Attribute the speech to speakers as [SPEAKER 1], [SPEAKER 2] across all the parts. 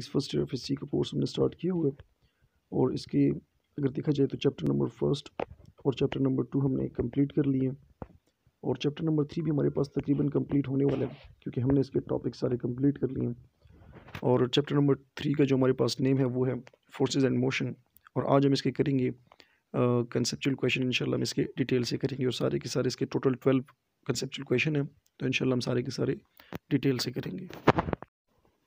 [SPEAKER 1] इस first year of physics का course हमने स्टार्ट किया हुआ और इसके अगर देखा जाए तो चैप्टर नंबर फर्स्ट और चैप्टर नंबर टू हमने कंप्लीट कर लिए और चैप्टर नंबर थ्री भी हमारे पास तकरीबन कंप्लीट होने वाला है क्योंकि हमने इसके टॉपिक सारे कंप्लीट कर लिए और चैप्टर नंबर थ्री का जो हमारे पास नेम है वो है फोर्सेज एंड मोशन और आज हम इसके करेंगे कंसेप्चुअल क्वेश्चन इंशाल्लाह हम इसके डिटेल से करेंगे और सारे के सारे इसके टोटल ट्वेल्व कंसेप्चुअल क्वेश्चन हैं तो इनशाला हम सारे के सारे डिटेल से करेंगे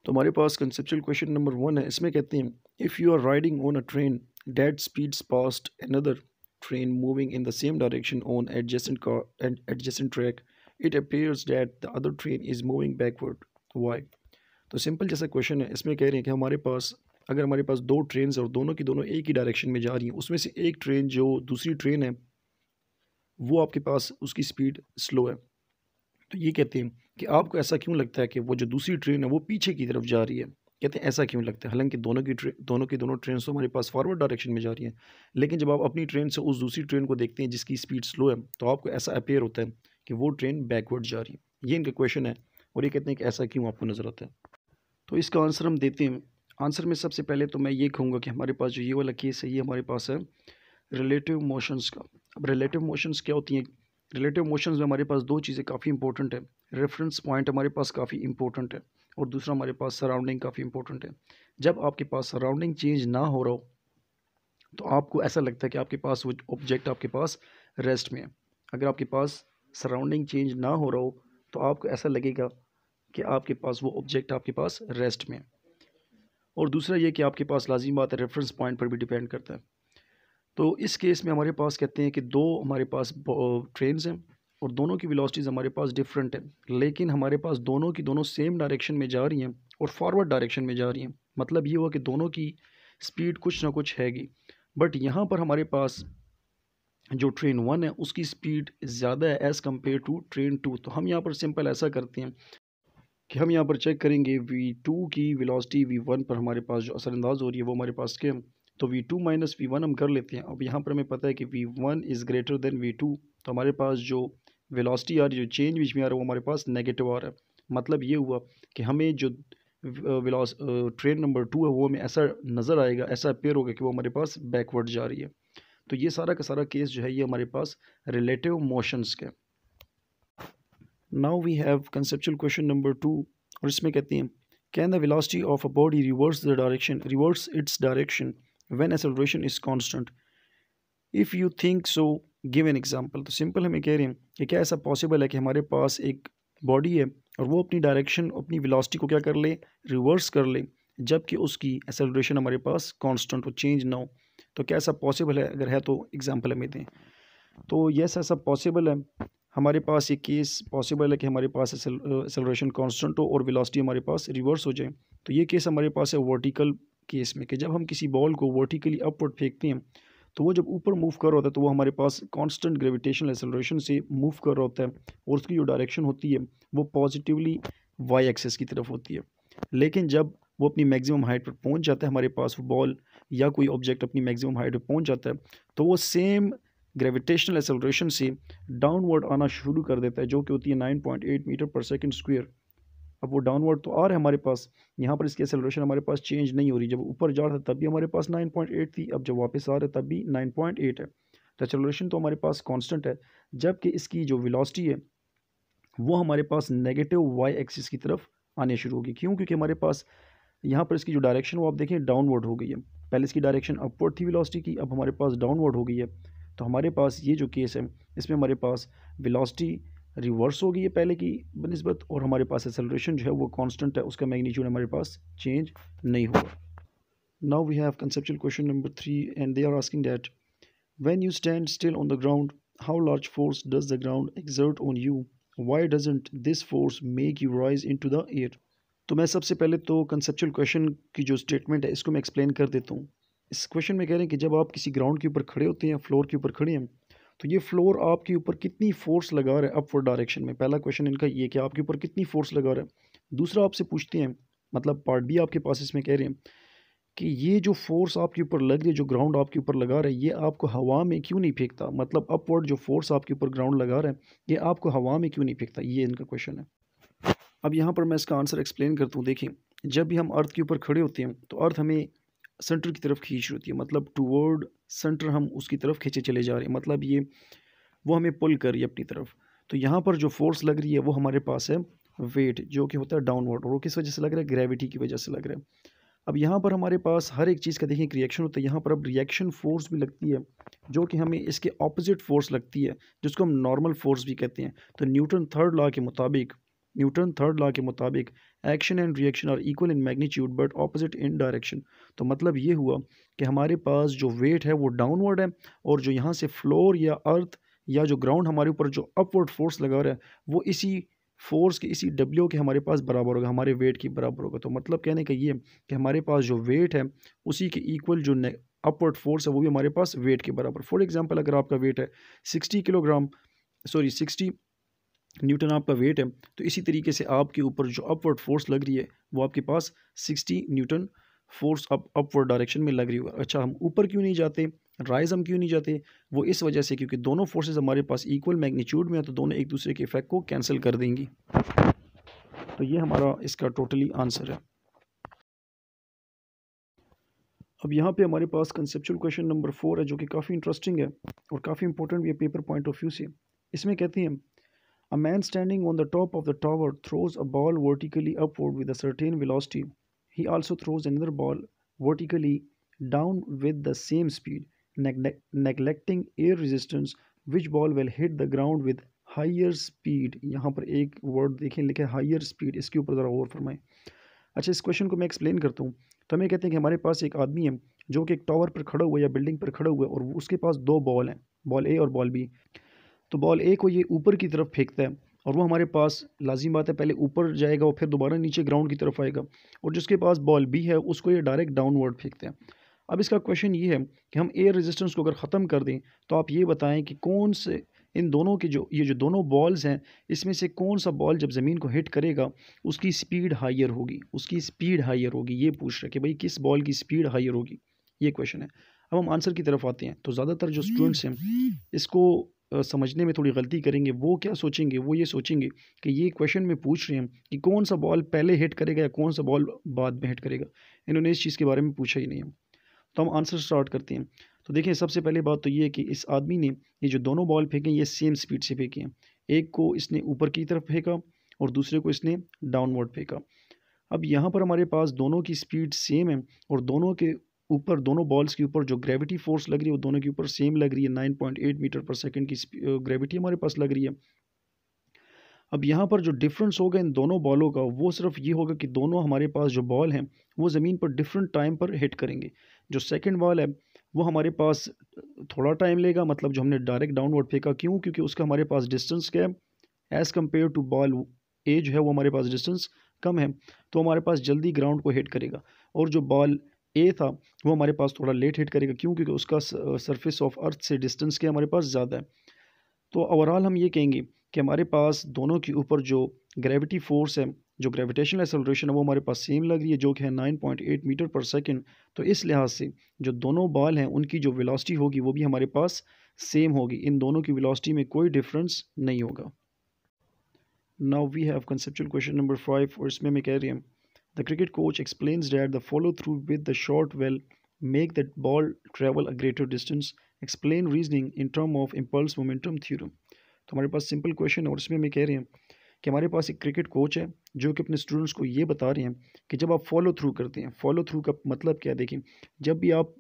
[SPEAKER 1] तो हमारे पास कंसेप्चुअल क्वेश्चन नंबर वन है इसमें कहते हैं if you are riding on a train that speeds past another other train moving in the same direction on car and track it appears appears the other train is moving backward why तो simple जैसा question है इसमें कह रहे हैं कि हमारे पास अगर हमारे पास दो ट्रेन और दोनों की दोनों एक ही डायरेक्शन में जा रही हैं उसमें से एक ट्रेन जो दूसरी ट्रेन है वो आपके पास उसकी स्पीड स्लो है तो ये कहते हैं कि आपको ऐसा क्यों लगता है कि वो जो दूसरी ट्रेन है वो पीछे की तरफ जा रही है कहते हैं ऐसा क्यों लगता है हालांकि दोनों की ट्रेन दोनों की दोनों ट्रेन तो हमारे पास फॉरवर्ड डायरेक्शन में जा रही हैं लेकिन जब आप अपनी ट्रेन से उस दूसरी ट्रेन को देखते हैं जिसकी स्पीड स्लो है तो आपको ऐसा अपेयर होता है कि वो ट्रेन बैकवर्ड जा रही है ये इनका क्वेश्चन है और ये कहते हैं कि ऐसा क्यों आपको नज़र आता है तो इसका आंसर हम देते हैं आंसर में सबसे पहले तो मैं ये कहूँगा कि हमारे पास जो ये वाला केस है ये हमारे पास है रिलेटिव मोशंस का अब रिलेटिव मोशंस क्या होती हैं रिलेटिव मोशन में हमारे पास दो चीज़ें काफ़ी इंपॉर्टेंट है रेफरेंस पॉइंट हमारे पास काफ़ी इंपॉर्टेंट है और दूसरा हमारे पास सराउंडिंग काफ़ी इंपॉर्टेंट है जब आपके पास सराउंडिंग चेंज ना हो रहा हो तो आपको ऐसा लगता है कि आपके पास वो ऑब्जेक्ट आपके पास रेस्ट में है अगर आपके पास सराउंडिंग चेंज ना हो रहा हो तो आपको ऐसा लगेगा कि आपके पास वो ऑब्जेक्ट आपके पास रेस्ट में है और दूसरा ये कि आपके पास लाजिम बात है रेफरेंस पॉइंट पर भी डिपेंड करता है तो इस केस में हमारे पास कहते हैं कि दो हमारे पास ट्रेन हैं और दोनों की विलासिटीज़ हमारे पास डिफरेंट हैं लेकिन हमारे पास दोनों की दोनों सेम डायरेक्शन में जा रही हैं और फॉरवर्ड डायरेक्शन में जा रही हैं मतलब ये हुआ कि दोनों की स्पीड कुछ ना कुछ हैगी बट यहाँ पर हमारे पास जो ट्रेन वन है उसकी स्पीड ज़्यादा है as compare to train two तो हम यहाँ पर सिंपल ऐसा करते हैं कि हम यहाँ पर चेक करेंगे वी टू की विलासिटी वी वन पर हमारे पास जो असरानंदाज हो रही है वो हमारे पास के तो V two minus V one हम कर लेते हैं अब यहाँ पर हमें पता है कि V one is greater than V two तो हमारे पास जो वेलोसिटी आ रही जो चेंज बीच में आ रहा है वो हमारे पास नेगेटिव आ रहा है मतलब ये हुआ कि हमें जो विलास ट्रेन नंबर टू है वो हमें ऐसा नज़र आएगा ऐसा अपेयर होगा कि वो हमारे पास बैकवर्ड जा रही है तो ये सारा का सारा केस जो है ये हमारे पास रिलेटिव मोशंस के now we have conceptual question number two और इसमें कहते हैं can the velocity of a body reverse the direction reverse its direction when acceleration is constant if you think so give an example तो simple हमें कह रहे हैं कि क्या ऐसा पॉसिबल है कि हमारे पास एक बॉडी है और वो अपनी डायरेक्शन अपनी विलासिटी को क्या कर ले रिवर्स कर ले जबकि उसकी एसेलरेशन हमारे पास कांस्टेंट हो चेंज ना हो तो क्या ऐसा पॉसिबल है अगर है तो एग्ज़ाम्पल हमें दें तो yes ऐसा पॉसिबल है हमारे पास ये केस पॉसिबल है कि हमारे पास एसेलेशन कांस्टेंट हो और वेलोसिटी हमारे पास रिवर्स हो जाए तो ये केस हमारे पास है वर्टिकल केस में कि जब हम किसी बॉल को वर्टिकली अपवर्ड फेंकते हैं तो वो जब ऊपर मूव कर रहा होता है तो वो हमारे पास कांस्टेंट ग्रेविटेशनल एक्सेलरेशन से मूव कर रहा होता है और उसकी जो डायरेक्शन होती है वो पॉजिटिवली वाई एक्सेस की तरफ होती है लेकिन जब वो अपनी मैक्सिमम हाइट पर पहुंच जाता है हमारे पास बॉल या कोई ऑब्जेक्ट अपनी मैक्सिमम हाइट पर पहुँच जाता है तो वो सेम ग्रेविटेशनल एक्सेलरेशन से डाउनवर्ड आना शुरू कर देता है जो कि होती है nine point eight metre per second square अब वो डाउनवर्ड तो आ रहा है हमारे पास यहाँ पर इसकी एक्सेलरेशन हमारे पास चेंज नहीं हो रही जब ऊपर जा रहा था तब भी हमारे पास 9.8 थी अब जब वापस आ रहा है तब भी 9.8 है तो एक्सेलरेशन तो हमारे पास कांस्टेंट है जबकि इसकी जो वेलोसिटी है वो हमारे पास नेगेटिव वाई एक्सिस की तरफ आने शुरू होगी क्यों क्योंकि हमारे पास यहाँ पर इसकी जो डायरेक्शन वो आप देखें डाउनवर्ड हो गई है पहले इसकी डायरेक्शन अपवर्ड थी विलासिटी की अब हमारे पास डाउनवर्ड हो गई है तो हमारे पास ये जो केस है इसमें हमारे पास वेलोसिटी रिवर्स हो गई है पहले की बनस्बत और हमारे पास एक्सेलरेशन जो है वो कांस्टेंट है उसका मैग्नीट्यूड हमारे पास चेंज नहीं हुआ now we have conceptual question number three and they are asking that when you stand still on the ground how large force does the ground exert on you why doesn't this force make you rise into the air तो मैं सबसे पहले तो conceptual question की जो statement है इसको मैं एक्सप्लेन कर देता हूँ इस क्वेश्चन में कह रहे हैं कि जब आप किसी ग्राउंड के ऊपर खड़े होते हैं फ्लोर के ऊपर खड़े हैं तो ये फ्लोर आपके ऊपर कितनी फोर्स लगा रहा है अपवर्ड डायरेक्शन में पहला क्वेश्चन इनका ये कि आपके ऊपर कितनी फोर्स लगा रहा है दूसरा आपसे पूछते हैं मतलब पार्ट बी आपके पास इसमें कह रहे हैं कि ये जो फोर्स आपके ऊपर लग रही है जो ग्राउंड आपके ऊपर लगा रहा है ये आपको हवा में क्यों नहीं फेंकता मतलब अपवर्ड जो फोर्स आपके ऊपर ग्राउंड लगा रहा है ये आपको हवा में क्यों नहीं फेंकता ये इनका क्वेश्चन है अब यहाँ पर मैं इसका आंसर एक्सप्लेन करता हूँ देखिए जब भी हम अर्थ के ऊपर खड़े होते हैं तो अर्थ हमें सेंटर की तरफ खींच होती है मतलब टूवर्ड सेंटर हम उसकी तरफ खींचे चले जा रहे हैं मतलब ये वो हमें पुल कर रही है अपनी तरफ तो यहाँ पर जो फोर्स लग रही है वो हमारे पास है वेट जो कि होता है डाउनवर्ड और वो किस वजह से लग रहा है ग्रेविटी की वजह से लग रहा है अब यहाँ पर हमारे पास हर एक चीज़ का देखिए एक रिएक्शन होता है यहाँ पर अब रिएक्शन फोर्स भी लगती है जो कि हमें इसके ऑपोजिट फोर्स लगती है जिसको हम नॉर्मल फोर्स भी कहते हैं तो न्यूटन थर्ड लॉ के मुताबिक न्यूटन थर्ड लॉ के मुताबिक action and reaction are equal in magnitude but opposite in direction तो मतलब ये हुआ कि हमारे पास जो वेट है वो डाउनवर्ड है और जो यहाँ से फ्लोर या अर्थ या जो ग्राउंड हमारे ऊपर जो अपवर्ड फोर्स लगा रहा है वो इसी फोर्स के इसी डब्ल्यू के हमारे पास बराबर होगा हमारे वेट के बराबर होगा तो मतलब कहने का ये कि हमारे पास जो वेट है उसी के इक्वल जो अपवर्ड फोर्स है वो भी हमारे पास वेट के बराबर फॉर एग्जांपल अगर आपका वेट है sixty kilogram sorry sixty newton आपका वेट है तो इसी तरीके से आपके ऊपर जो अपवर्ड फोर्स लग रही है वो आपके पास sixty newton force up upward direction में लग रही होगा अच्छा हम ऊपर क्यों नहीं जाते राइज हम क्यों नहीं जाते वो इस वजह से क्योंकि दोनों फोर्सेज हमारे पास इक्वल मैग्नीट्यूड में हैं तो दोनों एक दूसरे के इफेक्ट को कैंसिल कर देंगी तो ये हमारा इसका टोटली आंसर है अब यहाँ पे हमारे पास कंसेप्चुअल क्वेश्चन नंबर फोर है जो कि काफ़ी इंटरेस्टिंग है और काफ़ी इंपॉर्टेंट भी है पेपर पॉइंट ऑफ व्यू से इसमें कहते हैं A man standing on the top of the tower throws a ball vertically upward with a certain velocity. He also throws another ball vertically down with the same speed, neg neglecting air resistance, which ball will hit the ground with higher speed यहाँ पर एक word देखें लिखा है higher speed इसके ऊपर ज़रा गौर फरमाएं अच्छा इस क्वेश्चन को मैं एक्सप्लेन करता हूँ तो हमें कहते हैं कि हमारे पास एक आदमी है जो कि एक टावर पर खड़ा हुआ है या बिल्डिंग पर खड़ा हुआ है और उसके पास दो बॉल हैं बॉल ए और बॉल बी तो बॉल ए को ये ऊपर की तरफ फेंकता है और वो हमारे पास लाजिम बात है पहले ऊपर जाएगा और फिर दोबारा नीचे ग्राउंड की तरफ आएगा और जिसके पास बॉल बी है उसको ये डायरेक्ट डाउनवर्ड फेंकते हैं अब इसका क्वेश्चन ये है कि हम एयर रेजिस्टेंस को अगर ख़त्म कर दें तो आप ये बताएं कि कौन से इन दोनों के जो ये जो दोनों बॉल्स हैं इसमें से कौन सा बॉल जब ज़मीन को हिट करेगा उसकी स्पीड हाइयर होगी उसकी स्पीड हाइयर होगी ये पूछ रहे कि भाई किस बॉल की स्पीड हाइयर होगी ये क्वेश्चन है अब हम आंसर की तरफ आते हैं तो ज़्यादातर जो स्टूडेंट्स हैं इसको समझने में थोड़ी गलती करेंगे वो क्या सोचेंगे वो ये सोचेंगे कि ये क्वेश्चन में पूछ रहे हैं कि कौन सा बॉल पहले हिट करेगा या कौन सा बॉल बाद में हिट करेगा इन्होंने इस चीज़ के बारे में पूछा ही नहीं है तो हम आंसर स्टार्ट करते हैं तो देखिए सबसे पहले बात तो ये है कि इस आदमी ने ये जो दोनों बॉल फेंके ये सेम स्पीड से फेंके हैं एक को इसने ऊपर की तरफ फेंका और दूसरे को इसने डाउनवर्ड फेंका अब यहाँ पर हमारे पास दोनों की स्पीड सेम है और दोनों के ऊपर दोनों बॉल्स के ऊपर जो ग्रेविटी फोर्स लग रही है वो दोनों के ऊपर सेम लग रही है nine point eight metre per second की ग्रेविटी हमारे पास लग रही है अब यहाँ पर जो डिफरेंस होगा इन दोनों बॉलों का वो सिर्फ ये होगा कि दोनों हमारे पास जो बॉल हैं वो ज़मीन पर डिफरेंट टाइम पर हिट करेंगे जो सेकेंड बॉल है वो हमारे पास थोड़ा टाइम लेगा मतलब जो हमने डायरेक्ट डाउनवर्ड फेंका क्यों क्योंकि उसका हमारे पास डिस्टेंस क्या है as compare to ball A जो है वो हमारे पास डिस्टेंस कम है तो हमारे पास जल्दी ग्राउंड को हिट करेगा और जो बॉल ए था वो हमारे पास थोड़ा लेट हिट करेगा क्यों क्योंकि उसका सरफेस ऑफ अर्थ से डिस्टेंस के हमारे पास ज़्यादा है तो ओवरऑल हम ये कहेंगे कि हमारे पास दोनों के ऊपर जो ग्रेविटी फोर्स है जो ग्रेविटेशनल एक्सेलरेशन है वो हमारे पास सेम लग रही है जो कि है nine point eight metre per second तो इस लिहाज से जो दोनों बाल हैं उनकी जो वेलोसिटी होगी वो भी हमारे पास सेम होगी इन दोनों की वेलोसिटी में कोई डिफरेंस नहीं होगा now we have conceptual question number five और इसमें मैं कह रही हूँ The cricket coach explains that the follow through with the shot will make the ball travel a greater distance. Explain reasoning in term of impulse momentum theorem. तो हमारे पास simple question है और इसमें हमें कह रहे हैं कि हमारे पास एक क्रिकेट कोच है जो कि अपने स्टूडेंट्स को ये बता रहे हैं कि जब आप फॉलो थ्रू करते हैं फॉलो थ्रू का मतलब क्या है देखें जब भी आप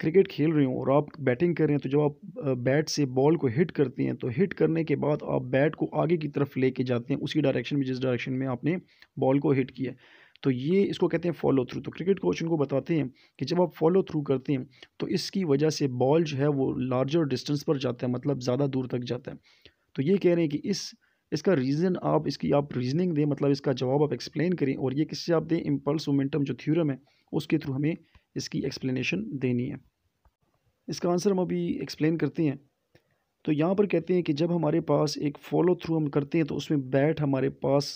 [SPEAKER 1] क्रिकेट खेल रहे हो और आप बैटिंग कर रहे हैं तो जब आप बैट से बॉल को हिट करते हैं तो हिट करने के बाद आप बैट को आगे की तरफ लेके जाते हैं उसी डायरेक्शन में जिस डायरेक्शन में आपने बॉल को हिट किया तो ये इसको कहते हैं फॉलो थ्रू तो क्रिकेट कोच उनको बताते हैं कि जब आप फॉलो थ्रू करते हैं तो इसकी वजह से बॉल जो है वो लार्जर डिस्टेंस पर जाता है मतलब ज़्यादा दूर तक जाता है तो ये कह रहे हैं कि इस इसका रीज़न आप इसकी आप रीजनिंग दें मतलब इसका जवाब आप एक्सप्लेन करें और ये किससे आप दें इम्पल्स मोमेंटम जो थ्योरम है उसके थ्रू हमें इसकी एक्सप्लेनेशन देनी है इसका आंसर हम अभी एक्सप्लेन करते हैं तो यहाँ पर कहते हैं कि जब हमारे पास एक फॉलो थ्रू हम करते हैं तो उसमें बैट हमारे पास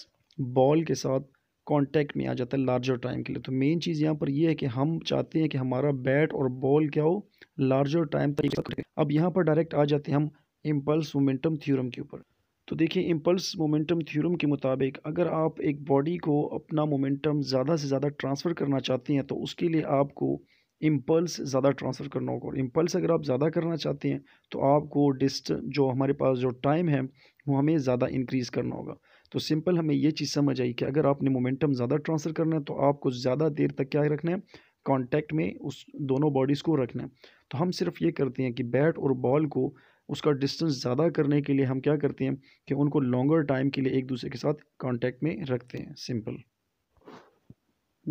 [SPEAKER 1] बॉल के साथ कांटेक्ट में आ जाता है लार्जर टाइम के लिए तो मेन चीज़ यहाँ पर यह है कि हम चाहते हैं कि हमारा बैट और बॉल क्या हो लार्जर टाइम तक अब यहाँ पर डायरेक्ट आ जाते हैं हम इम्पल्स मोमेंटम थ्योरम के ऊपर तो देखिए इम्पल्स मोमेंटम थ्योरम के मुताबिक अगर आप एक बॉडी को अपना मोमेंटम ज़्यादा से ज़्यादा ट्रांसफ़र करना चाहते हैं तो उसके लिए आपको इम्पल्स ज़्यादा ट्रांसफ़र करना होगा और इम्पल्स अगर आप ज़्यादा करना चाहते हैं तो आपको डिस्ट जो हमारे पास जो टाइम है वो हमें ज़्यादा इंक्रीज़ करना होगा तो सिंपल हमें ये चीज़ समझ आई कि अगर आपने मोमेंटम ज़्यादा ट्रांसफ़र करना है तो आपको ज़्यादा देर तक क्या रखना है कॉन्टैक्ट में उस दोनों बॉडीज़ को रखना है तो हम सिर्फ ये करते हैं कि बैट और बॉल को उसका डिस्टेंस ज़्यादा करने के लिए हम क्या करते हैं कि उनको लॉन्गर टाइम के लिए एक दूसरे के साथ कॉन्टैक्ट में रखते हैं simple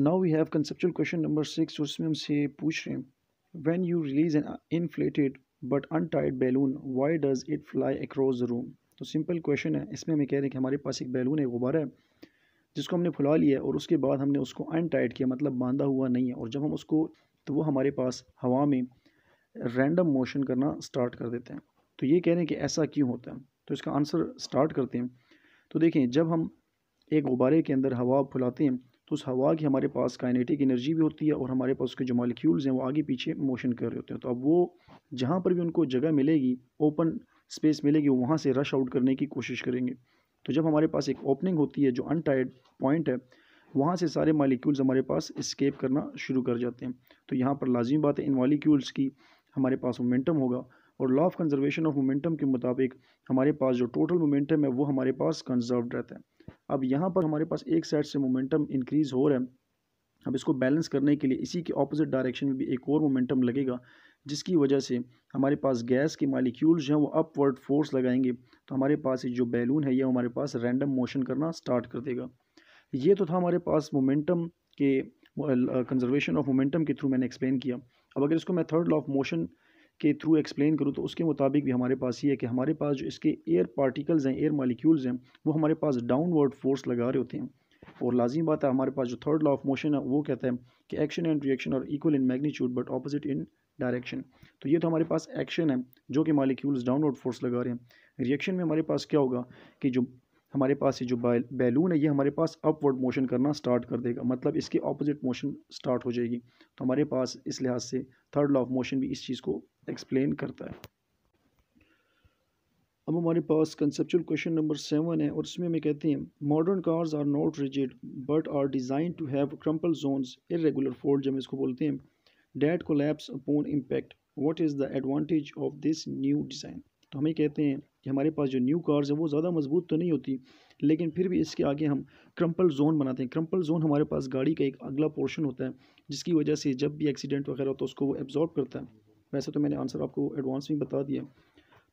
[SPEAKER 1] now we have conceptual question number six उसमें हमसे पूछ रहे हैं when you release an inflated but untied balloon why does it fly across the room तो सिंपल क्वेश्चन है इसमें हमें कह रहे हैं कि हमारे पास एक बैलून है गुब्बारा है जिसको हमने फुला लिया है और उसके बाद हमने उसको टाइट किया मतलब बांधा हुआ नहीं है और जब हम उसको तो वो हमारे पास हवा में रैंडम मोशन करना स्टार्ट कर देते हैं तो ये कह रहे हैं कि ऐसा क्यों होता है तो इसका आंसर स्टार्ट करते हैं तो देखें जब हम एक गुब्बारे के अंदर हवा फुलाते हैं तो उस हवा की हमारे पास काइनेटिक एनर्जी भी होती है और हमारे पास उसके जो मालिक्यूल्स हैं वो आगे पीछे मोशन कर रहे होते हैं तो अब वो जहाँ पर भी उनको जगह मिलेगी ओपन स्पेस मिलेगी वहाँ से रश आउट करने की कोशिश करेंगे तो जब हमारे पास एक ओपनिंग होती है जो अनटायर्ड पॉइंट है वहाँ से सारे मालिक्यूल्स हमारे पास स्केप करना शुरू कर जाते हैं तो यहाँ पर लाजमी बात है इन मालिक्यूल्स की हमारे पास मोमेंटम होगा और law of conservation of momentum के मुताबिक हमारे पास जो टोटल मोमेंटम है वो हमारे पास कंजर्व रहता है अब यहाँ पर हमारे पास एक साइड से मोमेंटम इंक्रीज़ हो रहा है अब इसको बैलेंस करने के लिए इसी के ऑपोजिट डायरेक्शन में भी एक और मोमेंटम लगेगा जिसकी वजह से हमारे पास गैस के मालिक्यूल्स हैं वो अपवर्ड फोर्स लगाएंगे तो हमारे पास ये जो बैलून है ये हमारे पास रैंडम मोशन करना स्टार्ट कर देगा ये तो था हमारे पास मोमेंटम के कंजर्वेशन ऑफ मोमेंटम के थ्रू मैंने एक्सप्लेन किया अब अगर इसको मैं थर्ड लॉ ऑफ मोशन के थ्रू एक्सप्लेन करूँ तो उसके मुताबिक भी हमारे पास ये है कि हमारे पास जो इसके एयर पार्टिकल्स हैं एयर मालिक्यूल्स हैं वो हमारे पास डाउनवर्ड फोर्स लगा रहे होते हैं और लाजिम बात है हमारे पास जो थर्ड लॉ ऑफ मोशन है वो कहता है कि action and reaction are equal in magnitude but opposite in direction तो ये तो हमारे पास एक्शन है जो कि मालिक्यूल्स डाउनवर्ड फोर्स लगा रहे हैं रिएक्शन में हमारे पास क्या होगा कि जो हमारे पास ये जो बैलून है ये हमारे पास अपवर्ड मोशन करना स्टार्ट कर देगा मतलब इसके ऑपोजिट मोशन स्टार्ट हो जाएगी तो हमारे पास इस लिहाज से थर्ड लॉ ऑफ मोशन भी इस चीज़ को एक्सप्लेन करता है अब हमारे पास कंसेप्चुअल क्वेश्चन नंबर सेवन है और इसमें हमें कहते हैं modern cars are not rigid but are designed to have crumple zones irregular fold जब इसको बोलते हैं that collapse upon impact what is the advantage of this new design तो हमें कहते हैं कि हमारे पास जो न्यू कार्स हैं वो ज़्यादा मजबूत तो नहीं होती लेकिन फिर भी इसके आगे हम क्रम्पल जोन बनाते हैं क्रम्पल जोन हमारे पास गाड़ी का एक अगला पोर्शन होता है जिसकी वजह से जब भी एक्सीडेंट वगैरह होता है उसको वो एब्जॉर्ब करता है वैसे तो मैंने आंसर आपको एडवांस में बता दिया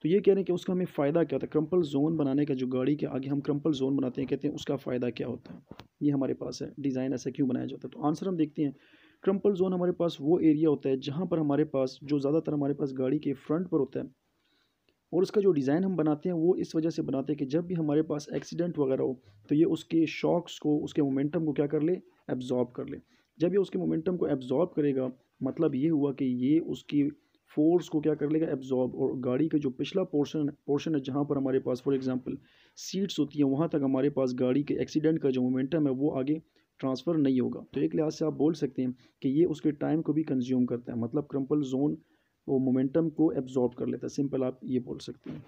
[SPEAKER 1] तो ये कह रहे हैं कि उसका हमें फ़ायदा क्या होता है क्रम्पल जोन बनाने का जो गाड़ी के आगे हम क्रम्पल जोन बनाते हैं कहते हैं उसका फ़ायदा क्या होता है ये हमारे पास है डिज़ाइन ऐसा क्यों बनाया जाता है तो आंसर हम देखते हैं क्रम्पल जोन हमारे पास वो एरिया होता है जहाँ पर हमारे पास जो ज़्यादातर हमारे पास गाड़ी के फ्रंट पर होता है और उसका जो डिज़ाइन हम बनाते हैं वो इस वजह से बनाते हैं कि जब भी हमारे पास एक्सीडेंट वगैरह हो तो ये उसके शॉक्स को उसके मोमेंटम को क्या कर ले एब्जॉर्ब कर ले जब ये उसके मोमेंटम को एब्जॉर्ब करेगा मतलब ये हुआ कि ये उसकी फोर्स को क्या कर लेगा एब्जॉर्ब और गाड़ी का जो पिछला पोर्शन पोर्शन है जहाँ पर हमारे पास फॉर एग्जांपल सीट्स होती हैं वहाँ तक हमारे पास गाड़ी के एक्सीडेंट का जो मोमेंटम है वो आगे ट्रांसफ़र नहीं होगा तो एक लिहाज से आप बोल सकते हैं कि ये उसके टाइम को भी कंज्यूम करता है मतलब क्रम्पल जोन वो मोमेंटम को एब्जॉर्ब कर लेता है सिंपल आप ये बोल सकते हैं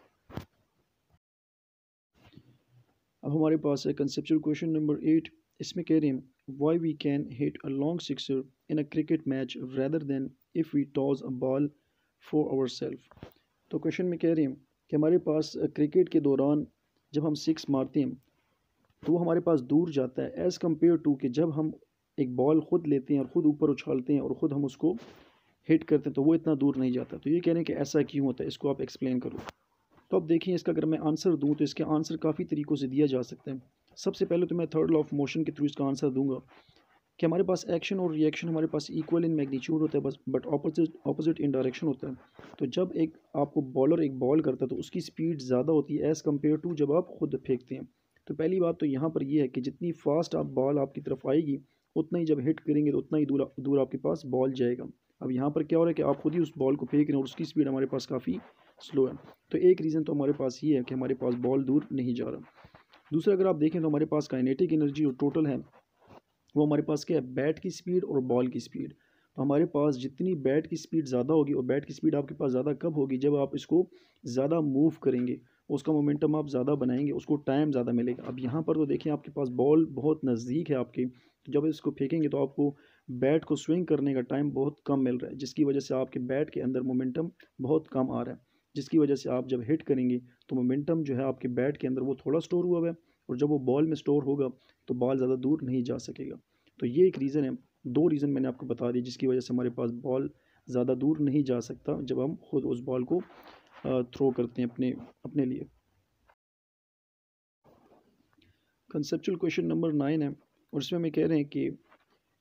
[SPEAKER 1] अब हमारे पास है कंसेप्चुअल क्वेश्चन नंबर एट इसमें कह रहे हैं why we can hit a long sixer in a cricket match rather than if we toss a ball for our self तो क्वेश्चन में कह रही हूँ कि हमारे पास क्रिकेट के दौरान जब हम सिक्स मारते हैं तो वो हमारे पास दूर जाता है एज़ कम्पेयर टू कि जब हम एक बॉल खुद लेते हैं और ख़ुद ऊपर उछालते हैं और ख़ुद हम उसको हिट करते हैं तो वो इतना दूर नहीं जाता तो ये कह रहे हैं कि ऐसा क्यों होता है इसको आप एक्सप्लेन करो तो अब देखिए इसका अगर मैं आंसर दूँ तो इसका आंसर काफ़ी तरीक़ों से दिया जा सकता है सबसे पहले तो मैं थर्ड लॉ ऑफ मोशन के थ्रू इसका आंसर दूंगा कि हमारे पास एक्शन और रिएक्शन हमारे पास इक्वल इन मैग्नीट्यूड होता है बस but opposite opposite in direction होता है तो जब एक आपको बॉलर एक बॉल करता है तो उसकी स्पीड ज़्यादा होती है एज़ कम्पेयर टू जब आप खुद फेंकते हैं तो पहली बात तो यहाँ पर यह है कि जितनी फास्ट आप बॉल आपकी तरफ आएगी उतना ही जब हिट करेंगे तो उतना ही दूर दूर आपके पास बॉल जाएगा अब यहाँ पर क्या हो रहा है कि आप खुद ही उस बॉल को फेंक रहे हैं और उसकी स्पीड हमारे पास काफ़ी स्लो है तो एक रीज़न तो हमारे पास ये है कि हमारे पास बॉल दूर नहीं जा रहा दूसरा अगर आप देखें तो हमारे पास काइनेटिक एनर्जी जो टोटल है वो हमारे पास क्या है बैट की स्पीड और बॉल की स्पीड तो हमारे पास जितनी बैट की स्पीड ज़्यादा होगी और बैट की स्पीड आपके पास ज़्यादा कब होगी जब आप इसको ज़्यादा मूव करेंगे उसका मोमेंटम आप ज़्यादा बनाएंगे उसको टाइम ज़्यादा मिलेगा अब यहाँ पर तो देखें आपके पास बॉल बहुत नज़दीक है आपके तो जब इसको फेंकेंगे तो आपको बैट को स्विंग करने का टाइम बहुत कम मिल रहा है जिसकी वजह से आपके बैट के अंदर मोमेंटम बहुत कम आ रहा है जिसकी वजह से आप जब हिट करेंगे तो मोमेंटम जो है आपके बैट के अंदर वो थोड़ा स्टोर हुआ है और जब वो बॉल में स्टोर होगा तो बॉल ज़्यादा दूर नहीं जा सकेगा तो ये एक रीज़न है दो रीज़न मैंने आपको बता दी जिसकी वजह से हमारे पास बॉल ज़्यादा दूर नहीं जा सकता जब हम खुद उस बॉल को थ्रो करते हैं अपने अपने लिए कंसेप्चुअल क्वेश्चन नंबर नाइन है और इसमें हमें कह रहे हैं कि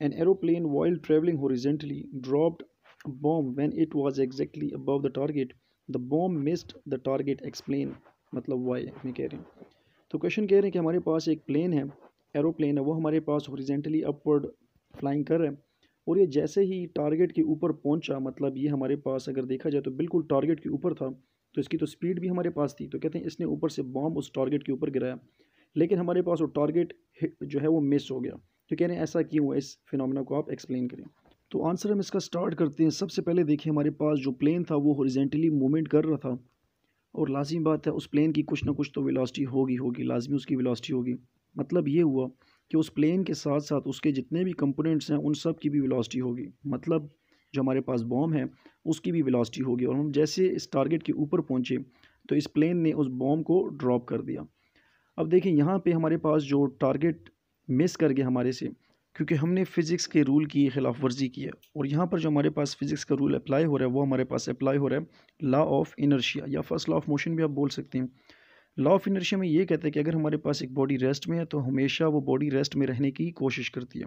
[SPEAKER 1] an aeroplane while travelling horizontally dropped bomb when it was exactly above the target the bomb missed the target explain मतलब वाई हमें कह रहे हैं तो क्वेश्चन कह रहे हैं कि हमारे पास एक प्लेन है एरोप्लेन है वो हमारे पास हॉरिजेंटली अपवर्ड फ्लाइंग कर रहे हैं और ये जैसे ही टारगेट के ऊपर पहुंचा मतलब ये हमारे पास अगर देखा जाए तो बिल्कुल टारगेट के ऊपर था तो इसकी तो स्पीड भी हमारे पास थी तो कहते हैं इसने ऊपर से बॉम्ब उस टारगेट के ऊपर गिराया लेकिन हमारे पास वो टारगेट जो है वो मिस हो गया तो कह रहे हैं ऐसा क्यों है इस फिनमिना को आप एक्सप्लेन करें तो आंसर हम इसका स्टार्ट करते हैं सबसे पहले देखिए हमारे पास जो प्लेन था वो हॉरिजेंटली मूवमेंट कर रहा था और लाजमी बात है उस प्लेन की कुछ ना कुछ तो विलासटी होगी होगी लाजमी उसकी विलासटी होगी मतलब ये हुआ कि उस प्लेन के साथ साथ उसके जितने भी कंपोनेंट्स हैं उन सब की भी विलासटी होगी मतलब जो हमारे पास बॉम्ब है उसकी भी विलासटी होगी और हम जैसे इस टारगेट के ऊपर पहुँचे तो इस प्लेन ने उस बॉम्ब को ड्रॉप कर दिया अब देखिए यहाँ पर हमारे पास जो टारगेट मिस कर गया हमारे से क्योंकि हमने फ़िज़िक्स के रूल की खिलाफ वर्जी की है और यहाँ पर जो हमारे पास फ़िज़िक्स का रूल अप्लाई हो रहा है वो हमारे पास अप्लाई हो रहा है लॉ ऑफ इनर्शिया या फर्स्ट लॉ ऑफ मोशन भी आप बोल सकते हैं लॉ ऑफ इनर्शिया में ये कहते हैं कि अगर हमारे पास एक बॉडी रेस्ट में है तो हमेशा वो बॉडी रेस्ट में रहने की कोशिश करती है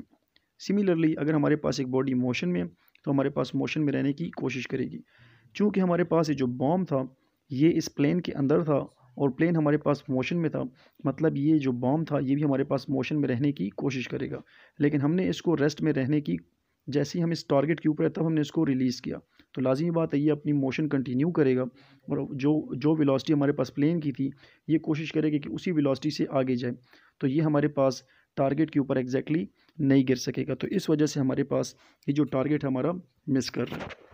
[SPEAKER 1] सिमिलरली अगर हमारे पास एक बॉडी मोशन में है तो हमारे पास मोशन में रहने की कोशिश करेगी चूँकि हमारे पास ये जो बॉम्ब था ये इस प्लेन के अंदर था और प्लेन हमारे पास मोशन में था मतलब ये जो बॉम्ब था ये भी हमारे पास मोशन में रहने की कोशिश करेगा लेकिन हमने इसको रेस्ट में रहने की जैसे ही हम इस टारगेट के ऊपर है तब हमने इसको रिलीज़ किया तो लाजमी बात है ये अपनी मोशन कंटिन्यू करेगा और जो जो विलासटी हमारे पास प्लेन की थी ये कोशिश करेगा कि उसी विलासटी से आगे जाए तो ये हमारे पास टारगेट के ऊपर एग्जैक्टली नहीं गिर सकेगा तो इस वजह से हमारे पास ये जो टारगेट हमारा मिस कर रहा है